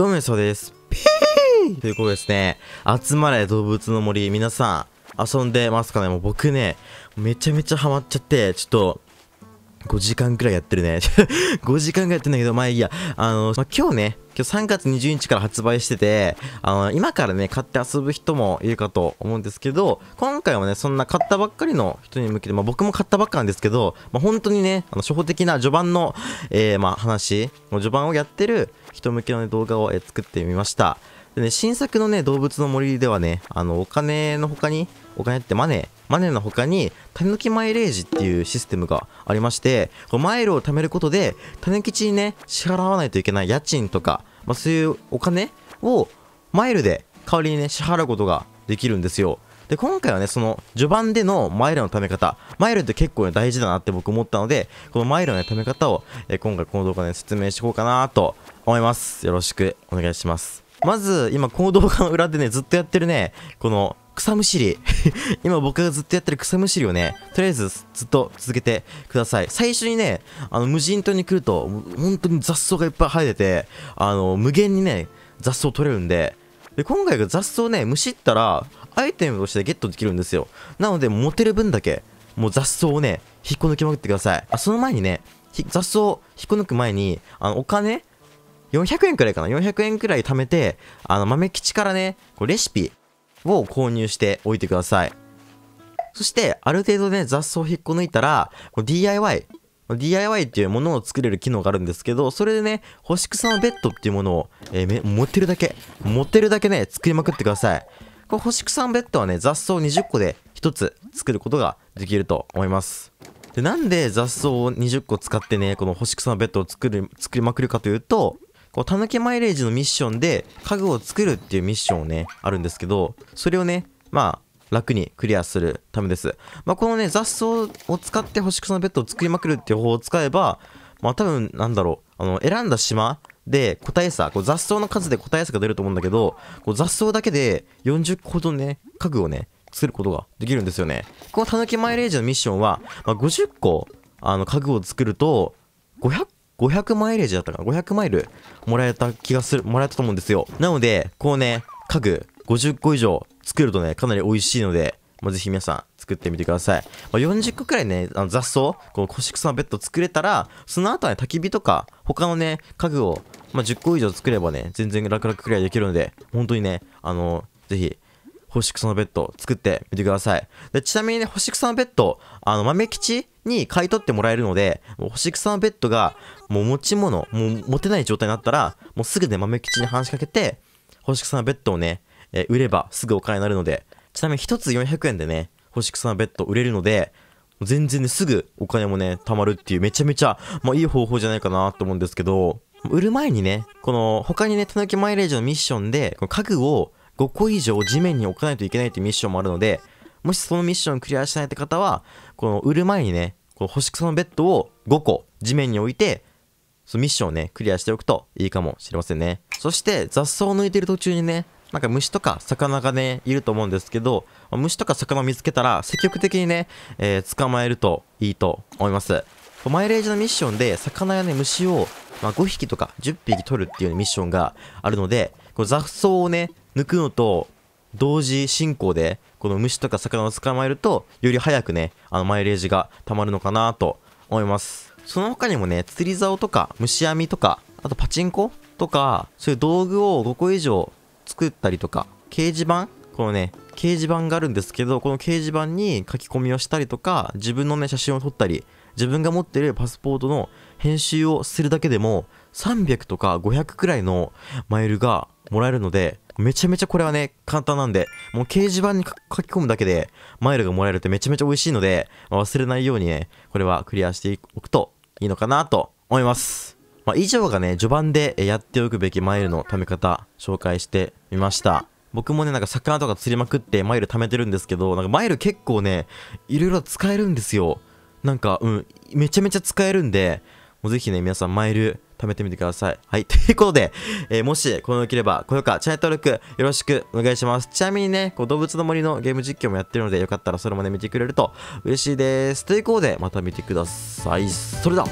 どうもみなです。ピーということですね。集まれ動物の森、皆さん、遊んでますかねもう僕ね、めちゃめちゃハマっちゃって、ちょっと、5時間くらいやってるね5 時間くらいやってんだけど、まあいいや。あの、まあ、今日ね、今日3月20日から発売してて、あの、今からね、買って遊ぶ人もいるかと思うんですけど、今回はね、そんな買ったばっかりの人に向けて、まあ僕も買ったばっかなんですけど、まあ本当にね、あの、初歩的な序盤の、えー、まあ話、序盤をやってる人向けの、ね、動画を、えー、作ってみました。でね、新作のね、動物の森ではね、あの、お金の他に、お金ってマネー、マネーの他に、種抜きマイレージっていうシステムがありまして、このマイルを貯めることで、種吉にね、支払わないといけない家賃とか、まあ、そういうお金を、マイルで代わりにね、支払うことができるんですよ。で、今回はね、その序盤でのマイルの貯め方、マイルって結構ね、大事だなって僕思ったので、このマイルの、ね、貯め方を、え今回この動画で、ね、説明していこうかなと思います。よろしくお願いします。まず、今、この動画の裏でね、ずっとやってるね、この、草むしり。今僕がずっとやってる草むしりをね、とりあえずずっと続けてください。最初にね、あの、無人島に来ると、本当に雑草がいっぱい生えてて、あの、無限にね、雑草取れるんで、で、今回が雑草ね、むしったら、アイテムとしてゲットできるんですよ。なので、持てる分だけ、もう雑草をね、引っこ抜きまくってください。あ、その前にね、雑草を引っこ抜く前に、あの、お金400円くらいかな ?400 円くらい貯めて、あの、豆吉からね、こうレシピを購入しておいてください。そして、ある程度ね、雑草を引っこ抜いたら、DIY。DIY っていうものを作れる機能があるんですけど、それでね、星草のベッドっていうものを、えー、持ってるだけ、持ってるだけね、作りまくってください。これ星草のベッドはね、雑草20個で1つ作ることができると思います。で、なんで雑草を20個使ってね、この星草のベッドを作る、作りまくるかというと、こう、たぬきマイレージのミッションで家具を作るっていうミッションをね、あるんですけど、それをね、まあ、楽にクリアするためです。まあ、このね、雑草を使って星草のベッドを作りまくるっていう方法を使えば、まあ、多分、なんだろう、あの、選んだ島で個体差、こう雑草の数で個体差が出ると思うんだけど、こう雑草だけで40個ほどね、家具をね、作ることができるんですよね。このたぬきマイレージのミッションは、まあ、50個、あの、家具を作ると、500 500マイレージだったかな ?500 マイルもらえた気がする、もらえたと思うんですよ。なので、こうね、家具50個以上作るとね、かなり美味しいので、まぜひ皆さん作ってみてください。まあ、40個くらいね、あの雑草、この腰草のベッド作れたら、その後はね、焚き火とか、他のね、家具を、まあ、10個以上作ればね、全然楽々クリアできるので、本当にね、あのー、ぜひ、星草のベッド作ってみてください。でちなみにね、星草のベッド、あの、豆吉に買い取ってもらえるので、星草のベッドが、もう持ち物、もう持てない状態になったら、もうすぐね、豆吉に話しかけて、星草のベッドをね、え売ればすぐお金になるので、ちなみに1つ400円でね、星草のベッド売れるので、全然ね、すぐお金もね、貯まるっていう、めちゃめちゃ、まあいい方法じゃないかなと思うんですけど、売る前にね、この他にね、たぬきマイレージのミッションで、この家具を5個以上地面に置かないといけないっていうミッションもあるので、もしそのミッションをクリアしないって方は、この売る前にね、この星草のベッドを5個地面に置いて、そのミッションをね、クリアしておくといいかもしれませんね。そして雑草を抜いてる途中にね、なんか虫とか魚がね、いると思うんですけど、虫とか魚見つけたら積極的にね、えー、捕まえるといいと思います。マイレージのミッションで魚やね、虫を、まあ、5匹とか10匹取るっていうミッションがあるので、この雑草をね、抜くのと同時進行で、この虫とか魚を捕まえると、より早くね、あの、マイレージが溜まるのかなと思います。その他にもね、釣り竿とか、虫網とか、あとパチンコとか、そういう道具を5個以上作ったりとか、掲示板このね、掲示板があるんですけど、この掲示板に書き込みをしたりとか、自分のね、写真を撮ったり、自分が持ってるパスポートの編集をするだけでも、300とか500くらいのマイルがもらえるので、めちゃめちゃこれはね、簡単なんで、もう掲示板に書き込むだけで、マイルがもらえるってめちゃめちゃ美味しいので、まあ、忘れないようにね、これはクリアしておくといいのかなと思います。まあ、以上がね、序盤でやっておくべきマイルの貯め方、紹介してみました。僕もね、なんか魚とか釣りまくってマイル貯めてるんですけど、なんかマイル結構ね、いろいろ使えるんですよ。なんか、うん、めちゃめちゃ使えるんで、もうぜひね、皆さんマイル貯めてみてください。はい。ということで、えー、もし、この良ければ、高評価、チャンネル登録、よろしくお願いします。ちなみにね、こう動物の森のゲーム実況もやってるので、よかったらそれもね、見てくれると嬉しいです。ということで、また見てください。それでは